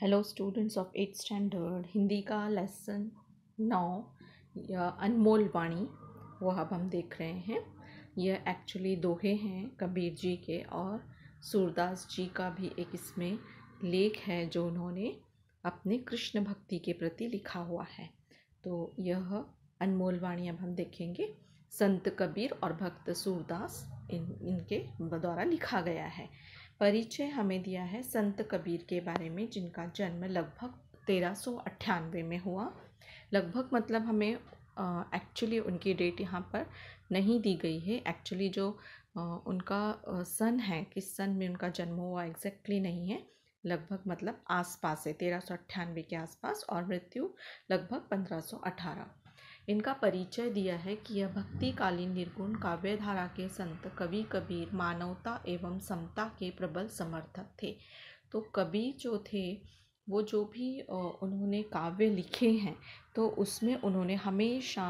hello students of eight standard Hindi का lesson नौ या अनमोल वाणी वो अब हम देख रहे हैं यह एक्चुअली दोहे हैं कबीर जी के और सूरदास जी का भी एक इसमें लेख है जो उन्होंने अपने कृष्ण भक्ति के प्रति लिखा हुआ है तो यह अनमोल वाणी अब हम देखेंगे संत कबीर और भक्त सूरदास इन इनके द्वारा लिखा गया है परिचय हमें दिया है संत कबीर के बारे में जिनका जन्म लगभग तेरह सौ अट्ठानवे में हुआ लगभग मतलब हमें एक्चुअली उनकी डेट यहाँ पर नहीं दी गई है एक्चुअली जो uh, उनका सन है किस सन में उनका जन्म हुआ एग्जैक्टली नहीं है लगभग मतलब आसपास है तेरह सौ अट्ठानवे के आसपास और मृत्यु लगभग पंद्रह सौ अठारह इनका परिचय दिया है कि यह भक्तिकालीन निर्गुण काव्यधारा के संत कवि कबीर मानवता एवं समता के प्रबल समर्थक थे तो कवि जो थे वो जो भी उन्होंने काव्य लिखे हैं तो उसमें उन्होंने हमेशा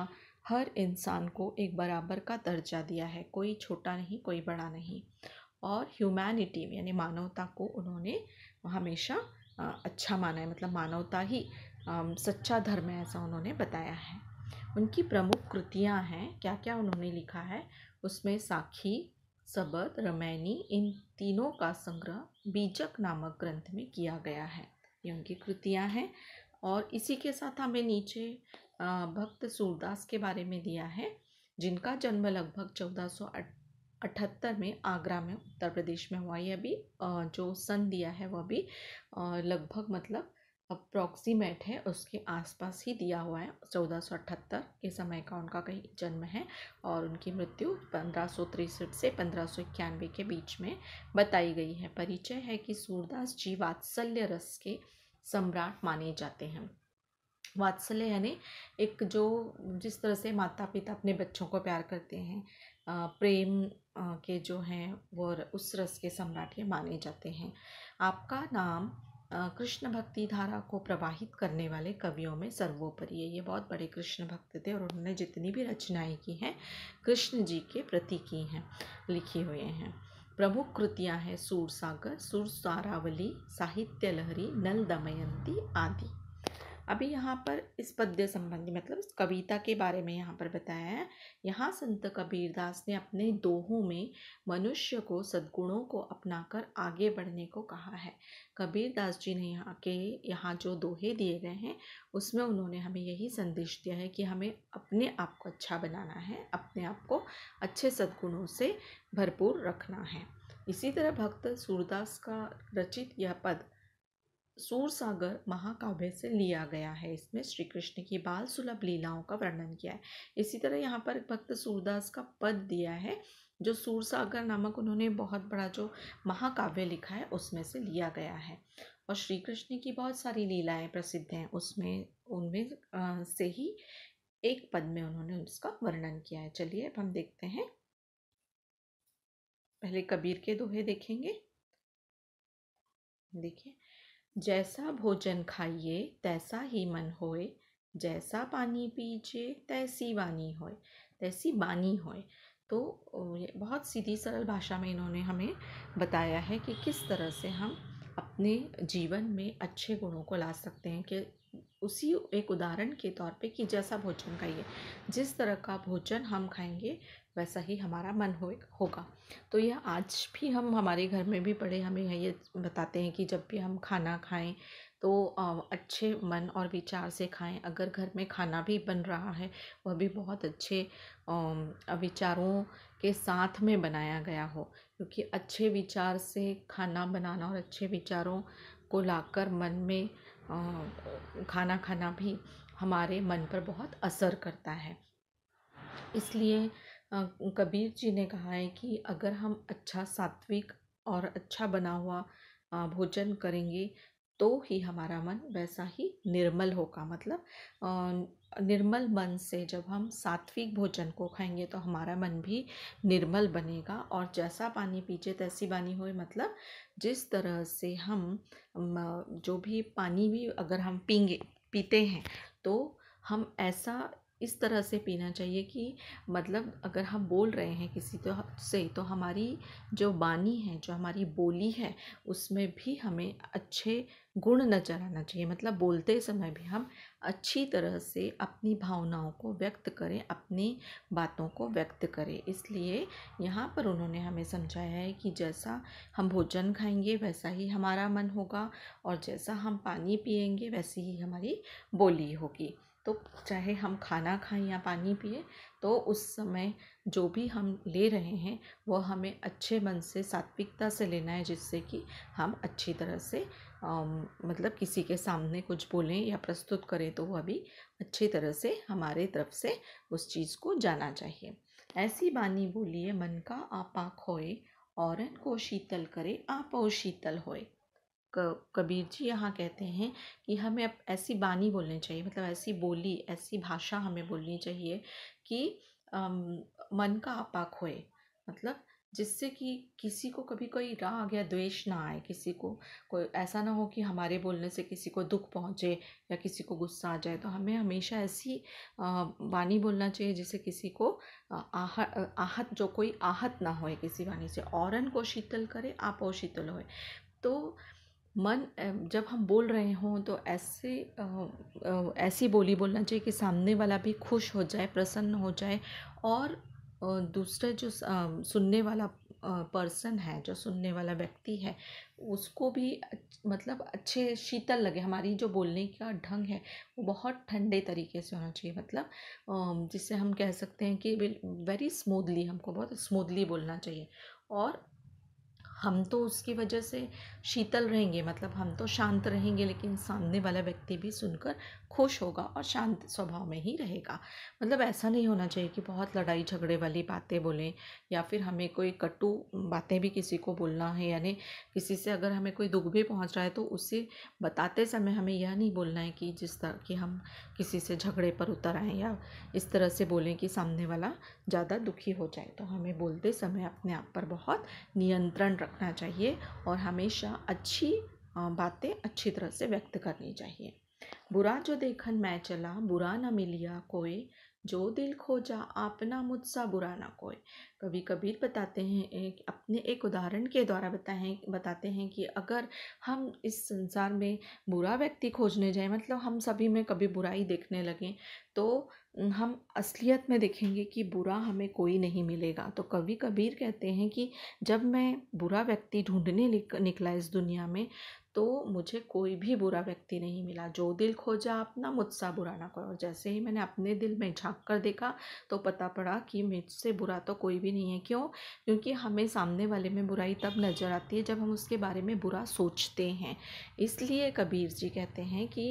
हर इंसान को एक बराबर का दर्जा दिया है कोई छोटा नहीं कोई बड़ा नहीं और ह्यूमैनिटी यानी मानवता को उन्होंने हमेशा अच्छा माना है मतलब मानवता ही सच्चा धर्म है ऐसा उन्होंने बताया है उनकी प्रमुख कृतियाँ हैं क्या क्या उन्होंने लिखा है उसमें साखी सबद रमैनी इन तीनों का संग्रह बीजक नामक ग्रंथ में किया गया है ये उनकी कृतियाँ हैं और इसी के साथ हमें नीचे भक्त सूरदास के बारे में दिया है जिनका जन्म लगभग चौदह सौ अठहत्तर में आगरा में उत्तर प्रदेश में हुआ यह अभी जो सन दिया है वह भी लगभग मतलब अप्रॉक्सीमेट है उसके आसपास ही दिया हुआ है चौदह सौ अठहत्तर के समय का उनका कहीं जन्म है और उनकी मृत्यु पंद्रह सौ तिरसठ से पंद्रह सौ इक्यानवे के बीच में बताई गई है परिचय है कि सूरदास जी वात्सल्य रस के सम्राट माने जाते हैं वात्सल्य यानी एक जो जिस तरह से माता पिता अपने बच्चों को प्यार करते हैं प्रेम के जो हैं वो उस रस के सम्राट ये माने जाते हैं आपका नाम कृष्ण भक्ति धारा को प्रवाहित करने वाले कवियों में सर्वोपरि है ये बहुत बड़े कृष्ण भक्त थे और उन्होंने जितनी भी रचनाएं की हैं कृष्ण जी के प्रति की हैं लिखी हुए हैं प्रमुख कृतियां हैं सूरसागर सुरसारावली साहित्य लहरी नल दमयंती आदि अभी यहाँ पर इस पद्य संबंधी मतलब इस कविता के बारे में यहाँ पर बताया है यहाँ संत कबीरदास ने अपने दोहों में मनुष्य को सद्गुणों को अपनाकर आगे बढ़ने को कहा है कबीरदास जी ने यहाँ के यहाँ जो दोहे दिए गए हैं उसमें उन्होंने हमें यही संदेश दिया है कि हमें अपने आप को अच्छा बनाना है अपने आप को अच्छे सद्गुणों से भरपूर रखना है इसी तरह भक्त सूरदास का रचित यह पद सूरसागर महाकाव्य से लिया गया है इसमें श्री कृष्ण की बाल सुलभ लीलाओं का वर्णन किया है इसी तरह यहाँ पर भक्त सूरदास का पद दिया है जो सूरसागर नामक उन्होंने बहुत बड़ा जो महाकाव्य लिखा है उसमें से लिया गया है और श्री कृष्ण की बहुत सारी लीलाएं प्रसिद्ध हैं उसमें उनमें से ही एक पद में उन्होंने उसका वर्णन किया है चलिए अब हम देखते हैं पहले कबीर के दोहे देखेंगे देखिए जैसा भोजन खाइए तैसा ही मन होए जैसा पानी पीजिए तैसी वानी होए तैसी बानी होए तो ये बहुत सीधी सरल भाषा में इन्होंने हमें बताया है कि किस तरह से हम अपने जीवन में अच्छे गुणों को ला सकते हैं कि उसी एक उदाहरण के तौर पे कि जैसा भोजन खाइए जिस तरह का भोजन हम खाएंगे वैसा ही हमारा मन हो, होगा तो यह आज भी हम हमारे घर में भी पढ़े हमें ये बताते हैं कि जब भी हम खाना खाएं तो अच्छे मन और विचार से खाएं अगर घर में खाना भी बन रहा है वह भी बहुत अच्छे विचारों के साथ में बनाया गया हो क्योंकि अच्छे विचार से खाना बनाना और अच्छे विचारों को लाकर मन में खाना खाना भी हमारे मन पर बहुत असर करता है इसलिए कबीर जी ने कहा है कि अगर हम अच्छा सात्विक और अच्छा बना हुआ भोजन करेंगे तो ही हमारा मन वैसा ही निर्मल होगा मतलब निर्मल मन से जब हम सात्विक भोजन को खाएंगे तो हमारा मन भी निर्मल बनेगा और जैसा पानी पीजे तैसी बानी होए मतलब जिस तरह से हम जो भी पानी भी अगर हम पीएंगे पीते हैं तो हम ऐसा इस तरह से पीना चाहिए कि मतलब अगर हम बोल रहे हैं किसी तो से तो हमारी जो बानी है जो हमारी बोली है उसमें भी हमें अच्छे गुण नज़र आना चाहिए मतलब बोलते समय भी हम अच्छी तरह से अपनी भावनाओं को व्यक्त करें अपनी बातों को व्यक्त करें इसलिए यहाँ पर उन्होंने हमें समझाया है कि जैसा हम भोजन खाएंगे वैसा ही हमारा मन होगा और जैसा हम पानी पिएंगे वैसी ही हमारी बोली होगी तो चाहे हम खाना खाएं या पानी पिए तो उस समय जो भी हम ले रहे हैं वह हमें अच्छे मन से सात्विकता से लेना है जिससे कि हम अच्छी तरह से मतलब किसी के सामने कुछ बोलें या प्रस्तुत करें तो वह भी अच्छी तरह से हमारे तरफ से उस चीज़ को जाना चाहिए ऐसी बानी बोलिए मन का आपा खोए औरन को शीतल करे आपो शीतल होए कबीर जी यहाँ कहते हैं कि हमें अब ऐसी बानी बोलनी चाहिए मतलब ऐसी बोली ऐसी भाषा हमें बोलनी चाहिए कि आ, मन का आपा खोए मतलब जिससे कि किसी को कभी कोई राग या द्वेष ना आए किसी को कोई ऐसा ना हो कि हमारे बोलने से किसी को दुख पहुंचे या किसी को गुस्सा आ जाए तो हमें हमेशा ऐसी वाणी बोलना चाहिए जिससे किसी को आह आहत जो कोई आहत ना होए किसी वाणी से औरन को शीतल करे और शीतल होए तो मन जब हम बोल रहे हों तो ऐसे ऐसी बोली बोलना चाहिए कि सामने वाला भी खुश हो जाए प्रसन्न हो जाए और दूसरा जो सुनने वाला पर्सन है जो सुनने वाला व्यक्ति है उसको भी मतलब अच्छे शीतल लगे हमारी जो बोलने का ढंग है वो बहुत ठंडे तरीके से होना चाहिए मतलब जिससे हम कह सकते हैं कि वेरी स्मूदली हमको बहुत स्मूदली बोलना चाहिए और हम तो उसकी वजह से शीतल रहेंगे मतलब हम तो शांत रहेंगे लेकिन सामने वाला व्यक्ति भी सुनकर खुश होगा और शांत स्वभाव में ही रहेगा मतलब ऐसा नहीं होना चाहिए कि बहुत लड़ाई झगड़े वाली बातें बोलें या फिर हमें कोई कटु बातें भी किसी को बोलना है यानी किसी से अगर हमें कोई दुख भी पहुंच रहा है तो उसे बताते समय हमें यह नहीं बोलना है कि जिस तरह कि हम किसी से झगड़े पर उतर आएँ या इस तरह से बोलें कि सामने वाला ज़्यादा दुखी हो जाए तो हमें बोलते समय अपने आप पर बहुत नियंत्रण रखना चाहिए और हमेशा अच्छी बातें अच्छी तरह से व्यक्त करनी चाहिए बुरा जो देखन मैं चला बुरा ना मिलिया कोई जो दिल खोजा अपना मुझसा बुरा ना कोई कभी कबीर बताते हैं एक अपने एक उदाहरण के द्वारा बताएं बताते हैं कि अगर हम इस संसार में बुरा व्यक्ति खोजने जाएं मतलब हम सभी में कभी बुराई देखने लगें तो हम असलियत में देखेंगे कि बुरा हमें कोई नहीं मिलेगा तो कवि कबीर कहते हैं कि जब मैं बुरा व्यक्ति ढूंढने निकला इस दुनिया में तो मुझे कोई भी बुरा व्यक्ति नहीं मिला जो दिल खोजा अपना मुझसा बुरा ना करो जैसे ही मैंने अपने दिल में झांक कर देखा तो पता पड़ा कि मुझसे बुरा तो कोई भी नहीं है क्यों क्योंकि हमें सामने वाले में बुराई तब नज़र आती है जब हम उसके बारे में बुरा सोचते हैं इसलिए कबीर जी कहते हैं कि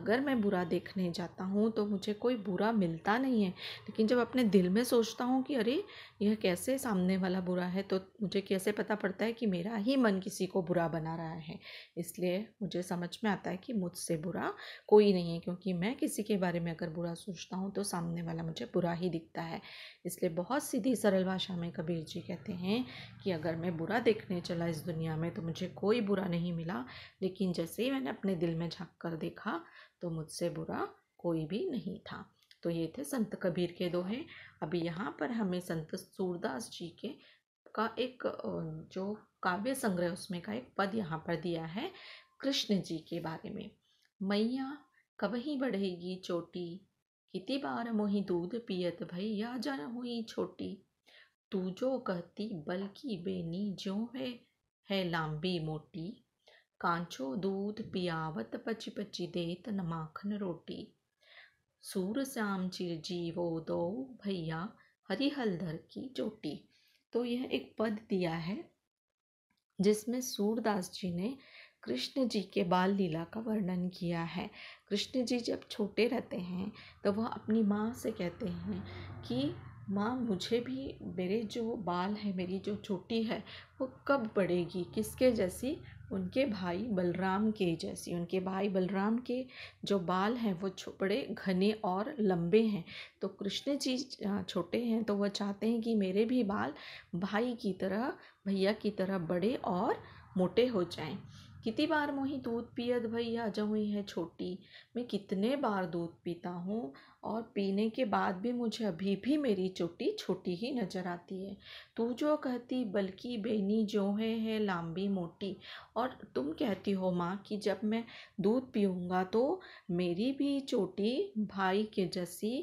अगर मैं बुरा देखने जाता हूँ तो मुझे कोई कोई बुरा मिलता नहीं है लेकिन जब अपने दिल में सोचता हूँ कि अरे यह कैसे सामने वाला बुरा है तो मुझे कैसे पता पड़ता है कि मेरा ही मन किसी को बुरा बना रहा है इसलिए मुझे समझ में आता है कि मुझसे बुरा कोई नहीं है क्योंकि मैं किसी के बारे में अगर बुरा सोचता हूँ तो सामने वाला मुझे बुरा ही दिखता है इसलिए बहुत सीधी सरल भाषा में कबीर जी कहते हैं कि अगर मैं बुरा देखने चला इस दुनिया में तो मुझे कोई बुरा नहीं मिला लेकिन जैसे ही मैंने अपने दिल में झाँक कर देखा तो मुझसे बुरा कोई भी नहीं था तो ये थे संत कबीर के दोहे अभी यहाँ पर हमें संत सूरदास जी के का एक जो काव्य संग्रह उसमें का एक पद यहाँ पर दिया है कृष्ण जी के बारे में मैया ही बढ़ेगी चोटी किति बार मोही दूध पियत भई या जन हुई छोटी तू जो कहती बल्कि बेनी जो है है लांबी मोटी कांचो दूध पियावत पची पची देत न माखन रोटी श्याम चिर जीवो दो भैया हरिहलधर की चोटी तो यह एक पद दिया है जिसमें सूरदास जी ने कृष्ण जी के बाल लीला का वर्णन किया है कृष्ण जी जब छोटे रहते हैं तो वह अपनी माँ से कहते हैं कि माँ मुझे भी मेरे जो बाल है मेरी जो चोटी है वो कब बढ़ेगी किसके जैसी उनके भाई बलराम के जैसी उनके भाई बलराम के जो बाल हैं वो बड़े घने और लंबे हैं तो कृष्ण जी छोटे हैं तो वह चाहते हैं कि मेरे भी बाल भाई की तरह भैया की तरह बड़े और मोटे हो जाएं कितनी बार मोही दूध पियत भैया हुई है छोटी मैं कितने बार दूध पीता हूँ और पीने के बाद भी मुझे अभी भी मेरी चोटी छोटी ही नज़र आती है तू जो कहती बल्कि बेनी जो है, है लंबी मोटी और तुम कहती हो माँ कि जब मैं दूध पीऊँगा तो मेरी भी चोटी भाई के जैसी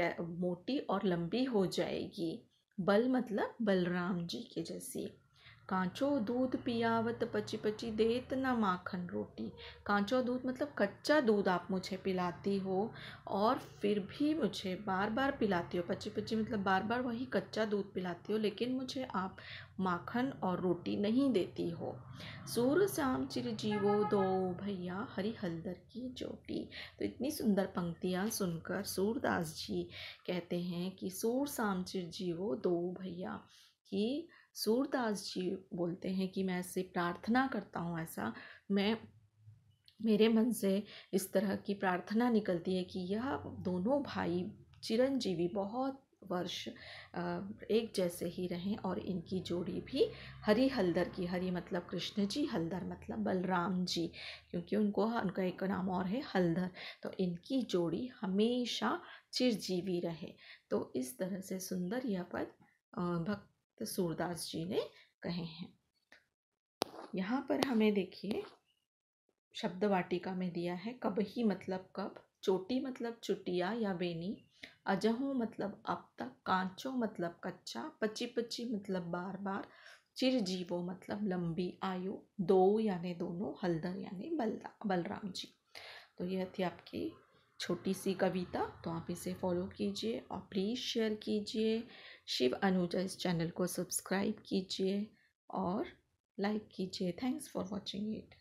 मोटी और लंबी हो जाएगी बल मतलब बलराम जी के जैसी कांचो दूध पियावत पची पची देत ना माखन रोटी कांचो दूध मतलब कच्चा दूध आप मुझे पिलाती हो और फिर भी मुझे बार बार पिलाती हो पची पची मतलब बार बार वही कच्चा दूध पिलाती हो लेकिन मुझे आप माखन और रोटी नहीं देती हो सूर श्याम चिर जीवो दो भैया हरी हल्दर की चोटी तो इतनी सुंदर पंक्तियाँ सुनकर सूरदास जी कहते हैं कि सूर श्याम चिर जीवो दो भैया कि सूरदास जी बोलते हैं कि मैं ऐसे प्रार्थना करता हूँ ऐसा मैं मेरे मन से इस तरह की प्रार्थना निकलती है कि यह दोनों भाई चिरंजीवी बहुत वर्ष एक जैसे ही रहें और इनकी जोड़ी भी हरी हल्दर की हरी मतलब कृष्ण जी हल्दर मतलब बलराम जी क्योंकि उनको उनका एक नाम और है हल्दर तो इनकी जोड़ी हमेशा चिरजीवी रहे तो इस तरह से सुंदर यह पद भक्त तो सूरदास जी ने कहे हैं यहाँ पर हमें देखिए शब्द वाटिका में दिया है कब ही मतलब कब चोटी मतलब चुटिया या बेनी अजहो मतलब अब तक कांचो मतलब कच्चा पची पची मतलब बार बार चिरजीवो मतलब लंबी आयु दो यानी दोनों हल्दर यानी बलदा बलराम जी तो यह थी आपकी छोटी सी कविता तो आप इसे फॉलो कीजिए और प्लीज़ शेयर कीजिए शिव अनुजा इस चैनल को सब्सक्राइब कीजिए और लाइक कीजिए थैंक्स फॉर वॉचिंग इट